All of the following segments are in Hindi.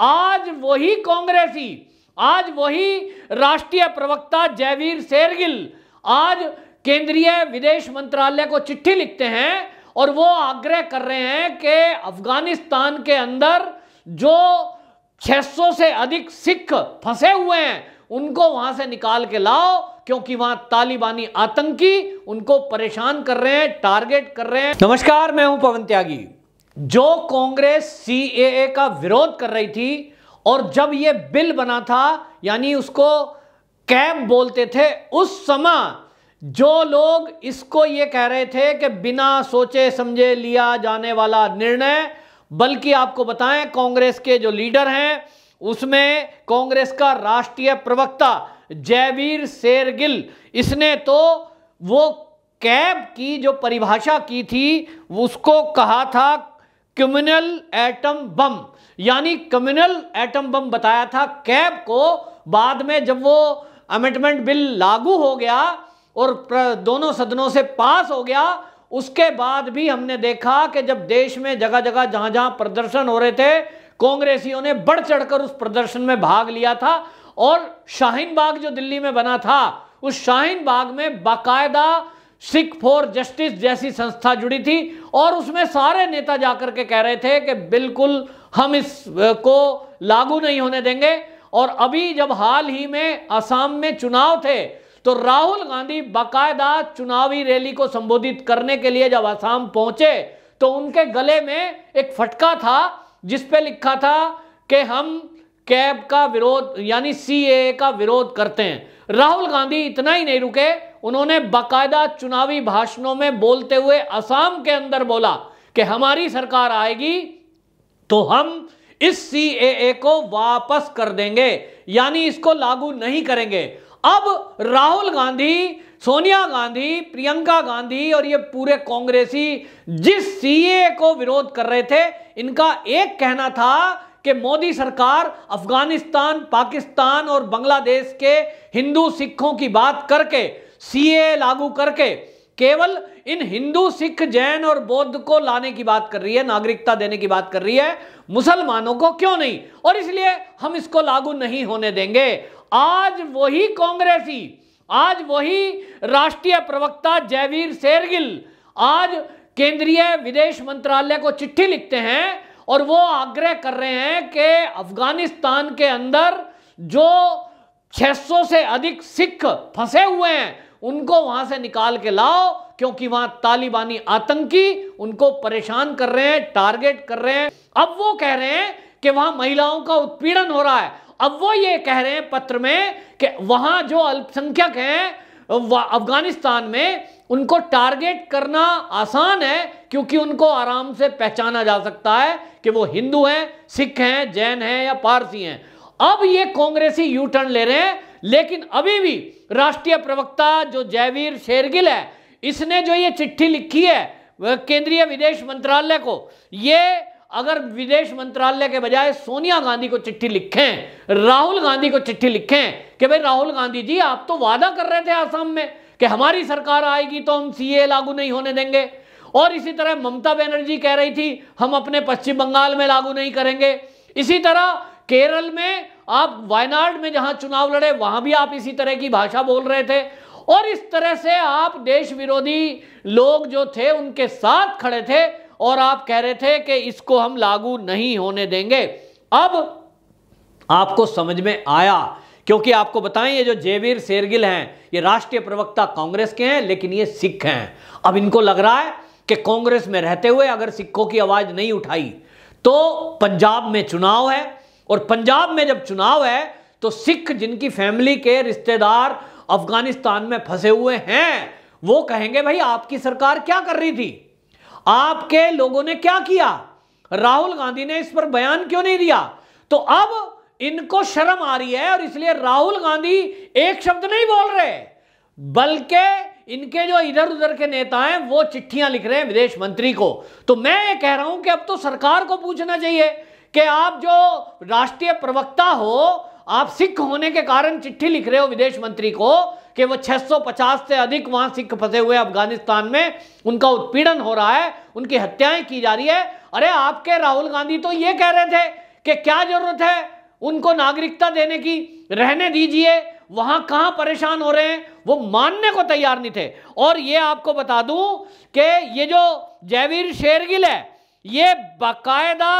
आज वही कांग्रेसी आज वही राष्ट्रीय प्रवक्ता जयवीर शेरगिल आज केंद्रीय विदेश मंत्रालय को चिट्ठी लिखते हैं और वो आग्रह कर रहे हैं कि अफगानिस्तान के अंदर जो 600 से अधिक सिख फंसे हुए हैं उनको वहां से निकाल के लाओ क्योंकि वहां तालिबानी आतंकी उनको परेशान कर रहे हैं टारगेट कर रहे हैं नमस्कार मैं हूं पवन त्यागी जो कांग्रेस सीएए का विरोध कर रही थी और जब ये बिल बना था यानी उसको कैब बोलते थे उस समय जो लोग इसको ये कह रहे थे कि बिना सोचे समझे लिया जाने वाला निर्णय बल्कि आपको बताएं कांग्रेस के जो लीडर हैं उसमें कांग्रेस का राष्ट्रीय प्रवक्ता जयवीर शेरगिल इसने तो वो कैब की जो परिभाषा की थी उसको कहा था क्रिमिनल एटम बम यानी क्रिमिनल एटम बम बताया था कैब को बाद में जब वो अमेंडमेंट बिल लागू हो गया और दोनों सदनों से पास हो गया उसके बाद भी हमने देखा कि जब देश में जगह जगह जहां जहां प्रदर्शन हो रहे थे कांग्रेसियों ने बढ़ चढ़कर उस प्रदर्शन में भाग लिया था और शाहीन बाग जो दिल्ली में बना था उस शाहीन बाग में बाकायदा सिख फॉर जस्टिस जैसी संस्था जुड़ी थी और उसमें सारे नेता जाकर के कह रहे थे कि बिल्कुल हम इस को लागू नहीं होने देंगे और अभी जब हाल ही में असम में चुनाव थे तो राहुल गांधी बाकायदा चुनावी रैली को संबोधित करने के लिए जब असम पहुंचे तो उनके गले में एक फटका था जिस पे लिखा था कि हम कैब का विरोध यानी सी का विरोध करते हैं राहुल गांधी इतना ही नहीं रुके उन्होंने बाकायदा चुनावी भाषणों में बोलते हुए असम के अंदर बोला कि हमारी सरकार आएगी तो हम इस सी को वापस कर देंगे यानी इसको लागू नहीं करेंगे अब राहुल गांधी सोनिया गांधी प्रियंका गांधी और ये पूरे कांग्रेसी जिस सीए को विरोध कर रहे थे इनका एक कहना था कि मोदी सरकार अफगानिस्तान पाकिस्तान और बांग्लादेश के हिंदू सिखों की बात करके सीए लागू करके केवल इन हिंदू सिख जैन और बौद्ध को लाने की बात कर रही है नागरिकता देने की बात कर रही है मुसलमानों को क्यों नहीं और इसलिए हम इसको लागू नहीं होने देंगे आज वही कांग्रेसी आज वही राष्ट्रीय प्रवक्ता जयवीर शेरगिल आज केंद्रीय विदेश मंत्रालय को चिट्ठी लिखते हैं और वो आग्रह कर रहे हैं कि अफगानिस्तान के अंदर जो 600 से अधिक सिख फंसे हुए हैं उनको वहां से निकाल के लाओ क्योंकि वहां तालिबानी आतंकी उनको परेशान कर रहे हैं टारगेट कर रहे हैं अब वो कह रहे हैं कि वहां महिलाओं का उत्पीड़न हो रहा है अब वो ये कह रहे हैं पत्र में कि वहां जो अल्पसंख्यक हैं अफगानिस्तान में उनको टारगेट करना आसान है क्योंकि उनको आराम से पहचाना जा सकता है कि वो हिंदू हैं सिख हैं जैन हैं या पारसी हैं अब ये कांग्रेसी यू टर्न ले रहे हैं लेकिन अभी भी राष्ट्रीय प्रवक्ता जो जयवीर शेरगिल है इसने जो ये चिट्ठी लिखी है केंद्रीय विदेश मंत्रालय को ये अगर विदेश मंत्रालय के बजाय सोनिया गांधी को चिट्ठी लिखें राहुल गांधी को चिट्ठी लिखें कि भाई राहुल गांधी जी आप तो वादा कर रहे थे आसाम में कि हमारी सरकार आएगी तो हम सीए लागू नहीं होने देंगे और इसी तरह ममता बनर्जी कह रही थी हम अपने पश्चिम बंगाल में लागू नहीं करेंगे इसी तरह केरल में आप वायनाड में जहां चुनाव लड़े वहां भी आप इसी तरह की भाषा बोल रहे थे और इस तरह से आप देश विरोधी लोग जो थे उनके साथ खड़े थे और आप कह रहे थे कि इसको हम लागू नहीं होने देंगे अब आपको समझ में आया क्योंकि आपको बताएं ये जो जेवीर शेरगिल हैं ये राष्ट्रीय प्रवक्ता कांग्रेस के हैं लेकिन ये सिख हैं अब इनको लग रहा है कि कांग्रेस में रहते हुए अगर सिखों की आवाज नहीं उठाई तो पंजाब में चुनाव है और पंजाब में जब चुनाव है तो सिख जिनकी फैमिली के रिश्तेदार अफगानिस्तान में फंसे हुए हैं वो कहेंगे भाई आपकी सरकार क्या कर रही थी आपके लोगों ने क्या किया राहुल गांधी ने इस पर बयान क्यों नहीं दिया तो अब इनको शर्म आ रही है और इसलिए राहुल गांधी एक शब्द नहीं बोल रहे बल्कि इनके जो इधर उधर के नेता हैं वो चिट्ठियां लिख रहे हैं विदेश मंत्री को तो मैं ये कह रहा हूं कि अब तो सरकार को पूछना चाहिए कि आप जो राष्ट्रीय प्रवक्ता हो आप सिख होने के कारण चिट्ठी लिख रहे हो विदेश मंत्री को कि वो 650 से अधिक वहां सिख फंसे हुए अफगानिस्तान में उनका उत्पीड़न हो रहा है उनकी हत्याएं की जा रही है अरे आपके राहुल गांधी तो ये कह रहे थे कि क्या जरूरत है उनको नागरिकता देने की रहने दीजिए वहां कहां परेशान हो रहे हैं वो मानने को तैयार नहीं थे और ये आपको बता दूं कि ये जो जयवीर शेरगिल है ये बाकायदा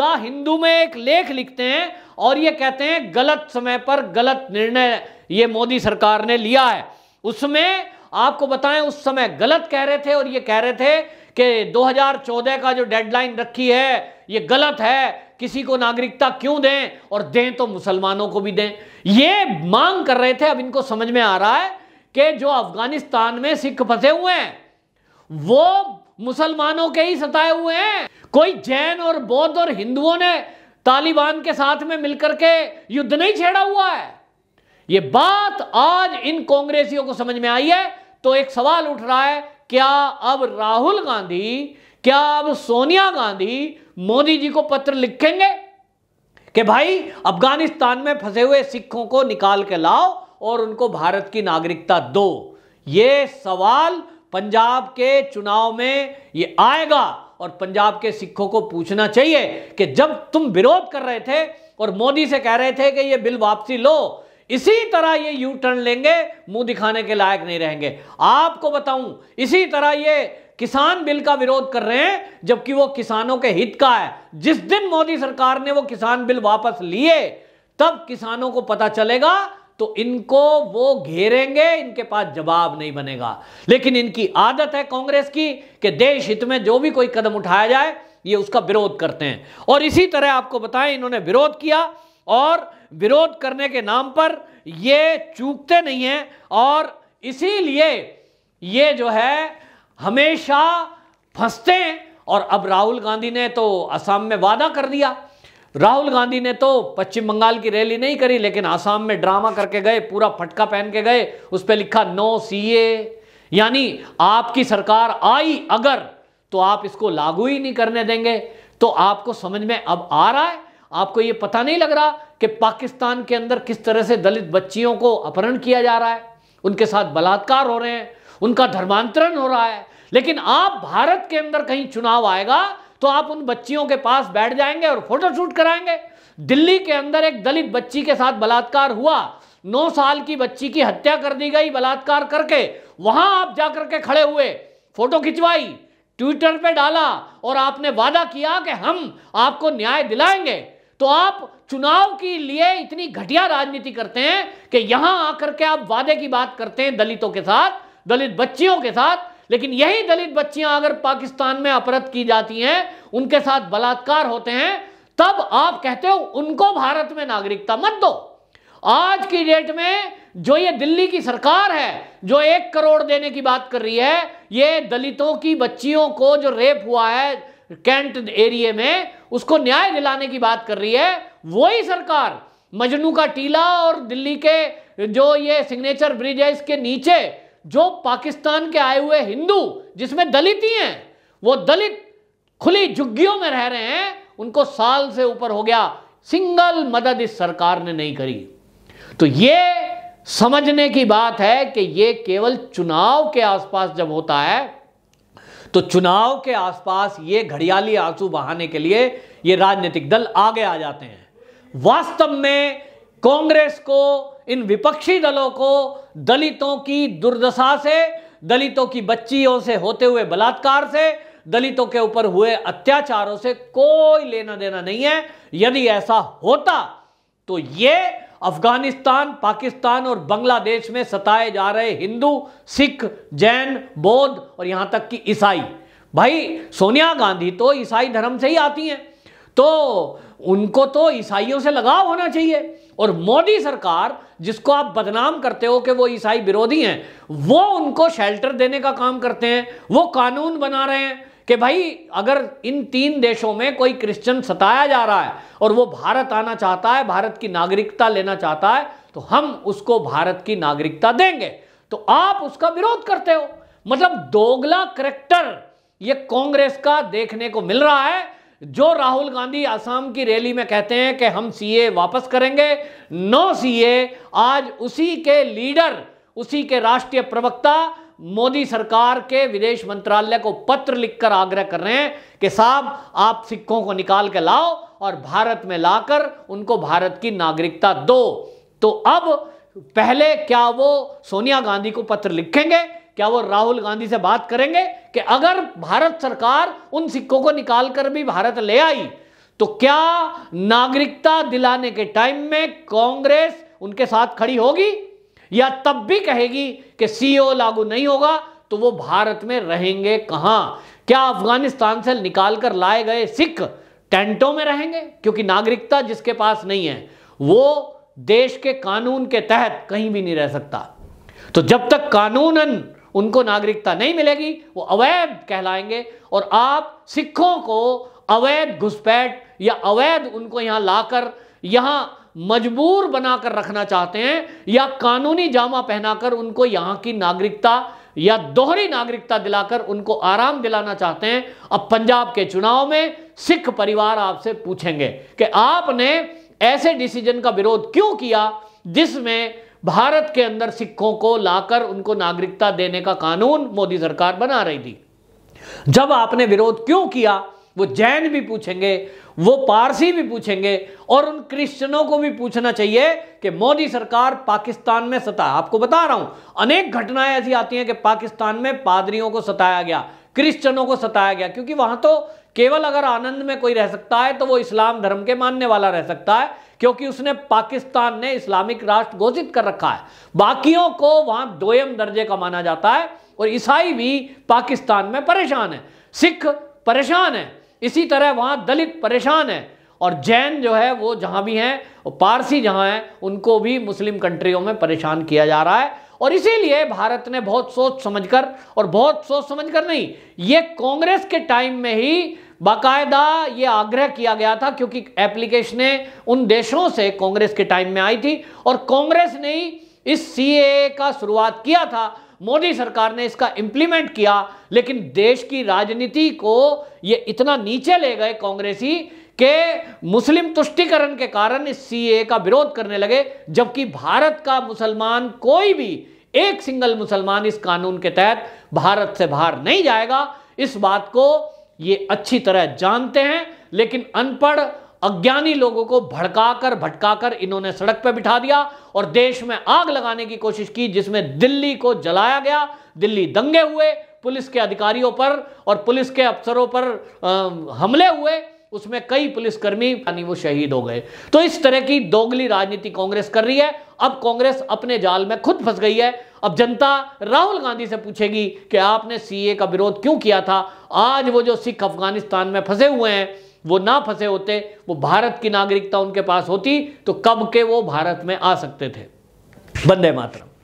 द हिंदू में एक लेख लिखते हैं और ये कहते हैं गलत समय पर गलत निर्णय ये मोदी सरकार ने लिया है उसमें आपको बताएं उस समय गलत कह रहे थे और ये कह रहे थे कि 2014 का जो डेडलाइन रखी है ये गलत है किसी को नागरिकता क्यों दें और दें तो मुसलमानों को भी दें ये मांग कर रहे थे अब इनको समझ में आ रहा है कि जो अफगानिस्तान में सिख फंसे हुए हैं वो मुसलमानों के ही सताए हुए हैं कोई जैन और बौद्ध और हिंदुओं ने तालिबान के साथ में मिलकर के युद्ध नहीं छेड़ा हुआ है यह बात आज इन कांग्रेसियों को समझ में आई है तो एक सवाल उठ रहा है क्या अब राहुल गांधी क्या अब सोनिया गांधी मोदी जी को पत्र लिखेंगे कि भाई अफगानिस्तान में फंसे हुए सिखों को निकाल के लाओ और उनको भारत की नागरिकता दो ये सवाल पंजाब के चुनाव में ये आएगा और पंजाब के सिखों को पूछना चाहिए कि जब तुम विरोध कर रहे थे और मोदी से कह रहे थे कि ये बिल वापसी लो इसी तरह ये यू टर्न लेंगे मुंह दिखाने के लायक नहीं रहेंगे आपको बताऊं इसी तरह ये किसान बिल का विरोध कर रहे हैं जबकि वो किसानों के हित का है जिस दिन मोदी सरकार ने वो किसान बिल वापस लिए तब किसानों को पता चलेगा तो इनको वो घेरेंगे इनके पास जवाब नहीं बनेगा लेकिन इनकी आदत है कांग्रेस की कि देश हित में जो भी कोई कदम उठाया जाए ये उसका विरोध करते हैं और इसी तरह आपको बताएं इन्होंने विरोध किया और विरोध करने के नाम पर ये चूकते नहीं हैं और इसीलिए ये जो है हमेशा फंसते हैं और अब राहुल गांधी ने तो असम में वादा कर दिया राहुल गांधी ने तो पश्चिम बंगाल की रैली नहीं करी लेकिन आसाम में ड्रामा करके गए पूरा फटका पहन के गए उस पर लिखा नो सीए यानी आपकी सरकार आई अगर तो आप इसको लागू ही नहीं करने देंगे तो आपको समझ में अब आ रहा है आपको ये पता नहीं लग रहा कि पाकिस्तान के अंदर किस तरह से दलित बच्चियों को अपहरण किया जा रहा है उनके साथ बलात्कार हो रहे हैं उनका धर्मांतरण हो रहा है लेकिन आप भारत के अंदर कहीं चुनाव आएगा तो आप उन बच्चियों के पास बैठ जाएंगे और फोटोशूट कराएंगे दिल्ली के अंदर एक दलित बच्ची के साथ बलात्कार हुआ नौ साल की बच्ची की हत्या कर दी गई बलात्कार करके वहां आप जाकर के खड़े हुए फोटो खिंचवाई ट्विटर पे डाला और आपने वादा किया कि हम आपको न्याय दिलाएंगे तो आप चुनाव के लिए इतनी घटिया राजनीति करते हैं कि यहां आकर के आप वादे की बात करते हैं दलितों के साथ दलित बच्चियों के साथ लेकिन यही दलित बच्चियां अगर पाकिस्तान में अपराध की जाती हैं उनके साथ बलात्कार होते हैं तब आप कहते हो उनको भारत में नागरिकता मत दो आज की डेट में जो ये दिल्ली की सरकार है जो एक करोड़ देने की बात कर रही है ये दलितों की बच्चियों को जो रेप हुआ है कैंट एरिए में उसको न्याय दिलाने की बात कर रही है वही सरकार मजनू का टीला और दिल्ली के जो ये सिग्नेचर ब्रिज है इसके नीचे जो पाकिस्तान के आए हुए हिंदू जिसमें दलित ही हैं वो दलित खुली झुग्गियों में रह रहे हैं उनको साल से ऊपर हो गया सिंगल मदद इस सरकार ने नहीं करी तो ये समझने की बात है कि ये केवल चुनाव के आसपास जब होता है तो चुनाव के आसपास ये घड़ियाली आंसू बहाने के लिए ये राजनीतिक दल आगे आ जाते हैं वास्तव में कांग्रेस को इन विपक्षी दलों को दलितों की दुर्दशा से दलितों की बच्चियों से होते हुए बलात्कार से दलितों के ऊपर हुए अत्याचारों से कोई लेना देना नहीं है यदि ऐसा होता तो ये अफगानिस्तान पाकिस्तान और बांग्लादेश में सताए जा रहे हिंदू सिख जैन बौद्ध और यहां तक कि ईसाई भाई सोनिया गांधी तो ईसाई धर्म से ही आती हैं तो उनको तो ईसाइयों से लगाव होना चाहिए और मोदी सरकार जिसको आप बदनाम करते हो कि वो ईसाई विरोधी हैं वो उनको शेल्टर देने का काम करते हैं वो कानून बना रहे हैं कि भाई अगर इन तीन देशों में कोई क्रिश्चियन सताया जा रहा है और वो भारत आना चाहता है भारत की नागरिकता लेना चाहता है तो हम उसको भारत की नागरिकता देंगे तो आप उसका विरोध करते हो मतलब दोगला करेक्टर ये कांग्रेस का देखने को मिल रहा है जो राहुल गांधी आसाम की रैली में कहते हैं कि हम सीए वापस करेंगे नो सीए आज उसी के लीडर उसी के राष्ट्रीय प्रवक्ता मोदी सरकार के विदेश मंत्रालय को पत्र लिखकर आग्रह कर रहे हैं कि साहब आप सिखों को निकाल के लाओ और भारत में लाकर उनको भारत की नागरिकता दो तो अब पहले क्या वो सोनिया गांधी को पत्र लिखेंगे क्या वो राहुल गांधी से बात करेंगे कि अगर भारत सरकार उन सिक्कों को निकालकर भी भारत ले आई तो क्या नागरिकता दिलाने के टाइम में कांग्रेस उनके साथ खड़ी होगी या तब भी कहेगी कि सीओ e लागू नहीं होगा तो वो भारत में रहेंगे कहां क्या अफगानिस्तान से निकालकर लाए गए सिख टेंटों में रहेंगे क्योंकि नागरिकता जिसके पास नहीं है वो देश के कानून के तहत कहीं भी नहीं रह सकता तो जब तक कानूनन उनको नागरिकता नहीं मिलेगी वो अवैध कहलाएंगे और आप सिखों को अवैध घुसपैठ या अवैध उनको यहाँ लाकर यहाँ मजबूर बनाकर रखना चाहते हैं या कानूनी जामा पहनाकर उनको यहाँ की नागरिकता या दोहरी नागरिकता दिलाकर उनको आराम दिलाना चाहते हैं अब पंजाब के चुनाव में सिख परिवार आपसे पूछेंगे कि आपने ऐसे डिसीजन का विरोध क्यों किया जिसमें भारत के अंदर सिखों को लाकर उनको नागरिकता देने का कानून मोदी सरकार बना रही थी जब आपने विरोध क्यों किया वो जैन भी पूछेंगे वो पारसी भी पूछेंगे और उन क्रिश्चियनों को भी पूछना चाहिए कि मोदी सरकार पाकिस्तान में सता आपको बता रहा हूं अनेक घटनाएं ऐसी आती हैं कि पाकिस्तान में पादरियों को सताया गया क्रिश्चियनों को सताया गया क्योंकि वहां तो केवल अगर आनंद में कोई रह सकता है तो वो इस्लाम धर्म के मानने वाला रह सकता है क्योंकि उसने पाकिस्तान ने इस्लामिक राष्ट्र घोषित कर रखा है बाकियों को वहां दोयम दर्जे का माना जाता है और ईसाई भी पाकिस्तान में परेशान है सिख परेशान है इसी तरह वहां दलित परेशान है और जैन जो है वो जहां भी हैं और पारसी जहां हैं उनको भी मुस्लिम कंट्रियों में परेशान किया जा रहा है और इसीलिए भारत ने बहुत सोच समझकर और बहुत सोच समझकर नहीं ये कांग्रेस के टाइम में ही बाकायदा ये आग्रह किया गया था क्योंकि एप्लीकेशनें उन देशों से कांग्रेस के टाइम में आई थी और कांग्रेस ने ही इस सी का शुरुआत किया था मोदी सरकार ने इसका इंप्लीमेंट किया लेकिन देश की राजनीति को ये इतना नीचे ले गए कांग्रेसी के मुस्लिम तुष्टिकरण के कारण इस सी का विरोध करने लगे जबकि भारत का मुसलमान कोई भी एक सिंगल मुसलमान इस कानून के तहत भारत से बाहर नहीं जाएगा इस बात को ये अच्छी तरह जानते हैं लेकिन अनपढ़ अज्ञानी लोगों को भड़काकर भटकाकर इन्होंने सड़क पर बिठा दिया और देश में आग लगाने की कोशिश की जिसमें दिल्ली को जलाया गया दिल्ली दंगे हुए पुलिस के अधिकारियों पर और पुलिस के अफसरों पर आ, हमले हुए उसमें कई पुलिसकर्मी यानी वो शहीद हो गए तो इस तरह की दोगली राजनीति कांग्रेस कर रही है अब कांग्रेस अपने जाल में खुद फंस गई है अब जनता राहुल गांधी से पूछेगी कि आपने सीए का विरोध क्यों किया था आज वो जो सिख अफगानिस्तान में फंसे हुए हैं वो ना फंसे होते वो भारत की नागरिकता उनके पास होती तो कब के वो भारत में आ सकते थे बंदे मातरम